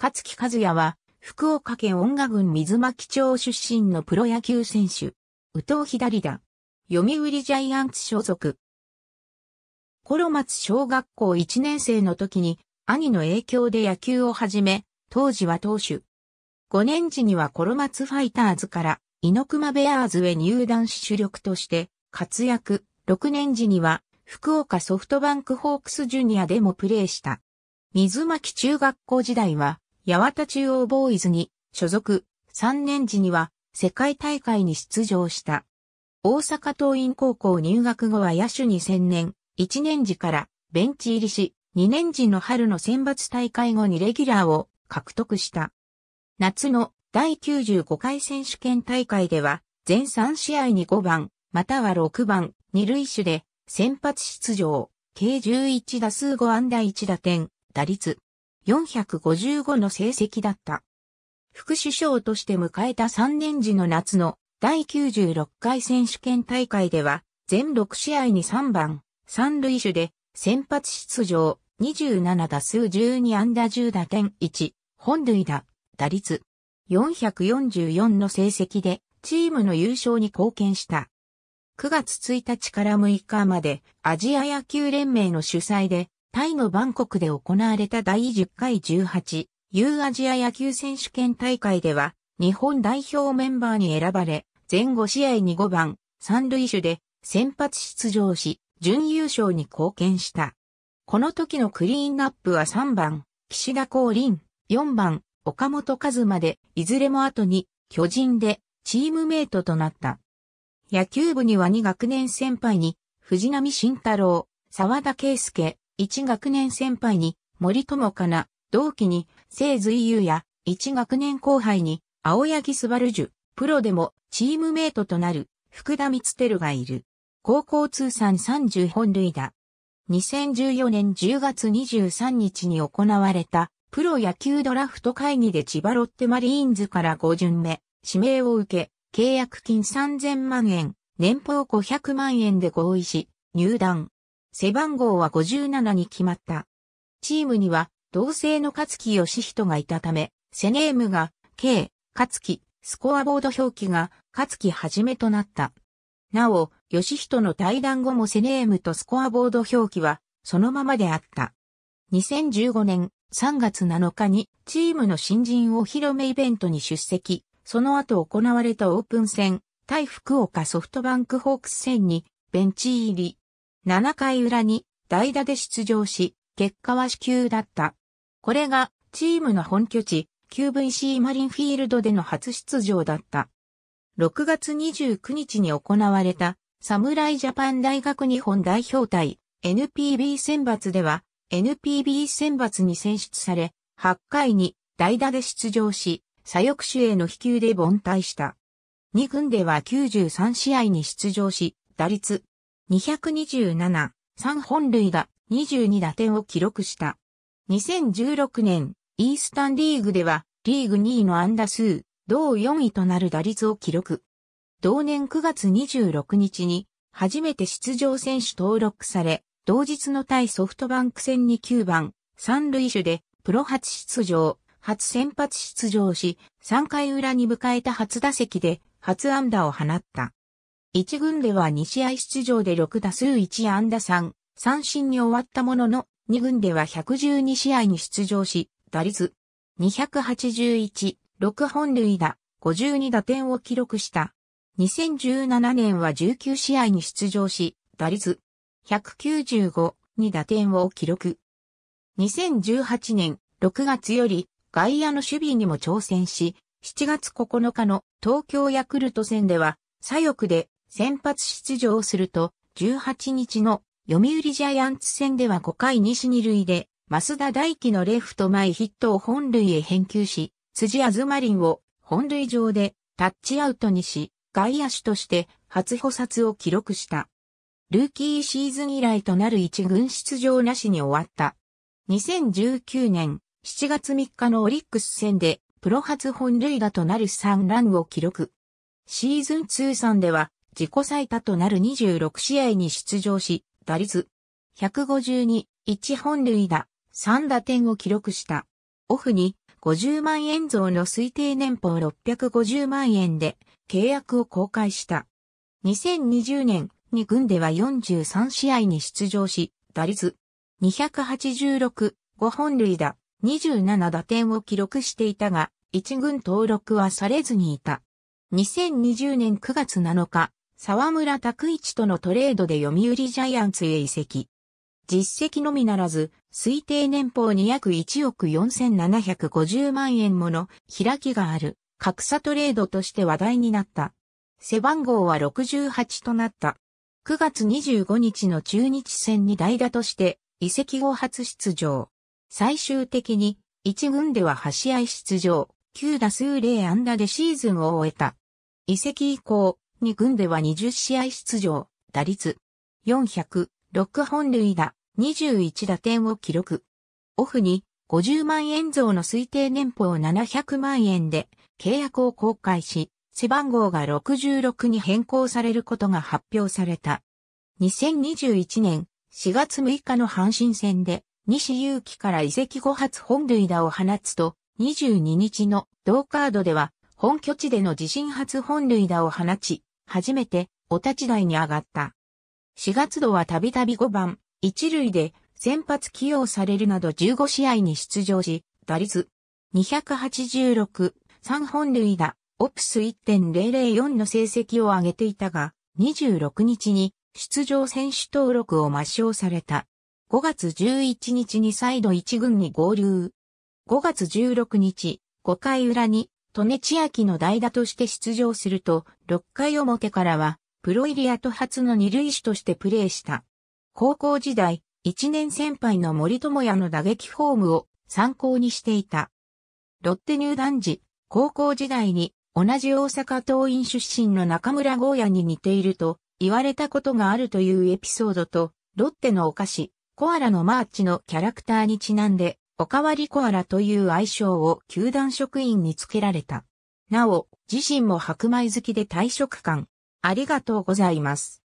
勝木和也は、福岡県音賀郡水巻町出身のプロ野球選手。宇藤左だ。読売ジャイアンツ所属。コロマツ小学校1年生の時に、兄の影響で野球を始め、当時は投手。5年時にはコロマツファイターズから、猪熊ベアーズへ入団し主力として、活躍。6年時には、福岡ソフトバンクホークスジュニアでもプレーした。水巻中学校時代は、八幡中央ボーイズに所属、3年時には世界大会に出場した。大阪桐蔭高校入学後は野手に専念、1年時からベンチ入りし、2年時の春の選抜大会後にレギュラーを獲得した。夏の第95回選手権大会では、全3試合に5番、または6番、2塁手で先発出場、計11打数5安打1打点、打率455の成績だった。副首相として迎えた3年時の夏の第96回選手権大会では、全6試合に3番、3塁手で、先発出場、27打数12安打10打点1、本塁打、打率、444の成績で、チームの優勝に貢献した。9月1日から6日まで、アジア野球連盟の主催で、タイのバンコクで行われた第10回18ユーアジア野球選手権大会では、日本代表メンバーに選ばれ、前後試合に5番、三塁手で先発出場し、準優勝に貢献した。この時のクリーンナップは3番、岸田光林、4番、岡本和馬で、いずれも後に、巨人で、チームメイトとなった。野球部には2学年先輩に、藤波慎太郎、沢田圭介、一学年先輩に森友かな、同期に聖随優や一学年後輩に青柳スバルジュ、プロでもチームメイトとなる福田光輝がいる。高校通算30本塁打。2014年10月23日に行われたプロ野球ドラフト会議で千葉ロッテマリーンズから5巡目、指名を受け、契約金3000万円、年俸500万円で合意し、入団。背番号は57に決まった。チームには、同性の勝木義人がいたため、セネームが、K、勝木、スコアボード表記が、勝木はじめとなった。なお、義人の対談後もセネームとスコアボード表記は、そのままであった。2015年3月7日に、チームの新人お披露目イベントに出席、その後行われたオープン戦、対福岡ソフトバンクホークス戦に、ベンチ入り。7回裏に代打で出場し、結果は死球だった。これがチームの本拠地、QVC マリンフィールドでの初出場だった。6月29日に行われた、侍ジャパン大学日本代表対 NPB 選抜では、NPB 選抜に選出され、8回に代打で出場し、左翼手への飛球で凡退した。2軍では93試合に出場し、打率227、3本塁打、22打点を記録した。2016年、イースタンリーグでは、リーグ2位の安打数、同4位となる打率を記録。同年9月26日に、初めて出場選手登録され、同日の対ソフトバンク戦に9番、三塁手で、プロ初出場、初先発出場し、3回裏に迎えた初打席で、初安打を放った。1軍では2試合出場で6打数1安打3、三振に終わったものの、2軍では112試合に出場し、打率281、6本塁打、52打点を記録した。2017年は19試合に出場し、打率195、2打点を記録。2018年6月より外野の守備にも挑戦し、7月9日の東京ヤクルト戦では左翼で先発出場すると、18日の読売ジャイアンツ戦では5回西二塁で、増田大輝のレフト前ヒットを本塁へ返球し、辻あずまりんを本塁上でタッチアウトにし、外野手として初補殺を記録した。ルーキーシーズン以来となる一軍出場なしに終わった。2019年7月3日のオリックス戦でプロ初本塁打となる3ランを記録。シーズン通算では自己最多となる26試合に出場し、打率152、1本塁打、3打点を記録した。オフに50万円増の推定年俸650万円で契約を公開した。2020年に軍では43試合に出場し、打率286、5本塁打、27打点を記録していたが、1軍登録はされずにいた。2020年9月7日、沢村拓一とのトレードで読売ジャイアンツへ移籍。実績のみならず、推定年俸に約1億4750万円もの開きがある格差トレードとして話題になった。背番号は68となった。9月25日の中日戦に代打として移籍後初出場。最終的に1軍では8試合出場、9打数0安打でシーズンを終えた。移籍以降、2軍では20試合出場、打率4 0 6本塁打、21打点を記録。オフに50万円増の推定年俸700万円で契約を公開し、背番号が66に変更されることが発表された。2021年4月6日の阪神戦で西祐希から移籍後初本塁打を放つと、22日の同カードでは本拠地での自身初本塁打を放ち、初めてお立ち台に上がった。4月度はたびたび5番、1塁で先発起用されるなど15試合に出場し、打率286、3本塁打、オプス1.004の成績を上げていたが、26日に出場選手登録を抹消された。5月11日に再度1軍に合流。5月16日、5回裏に利チ千キの代打として出場すると、6回表からは、プロイリアと初の二塁手としてプレーした。高校時代、1年先輩の森友哉の打撃フォームを参考にしていた。ロッテ入団時、高校時代に同じ大阪桐蔭出身の中村豪也に似ていると言われたことがあるというエピソードと、ロッテのお菓子、コアラのマーチのキャラクターにちなんで、おかわりコアラという愛称を球団職員につけられた。なお、自身も白米好きで退職感。ありがとうございます。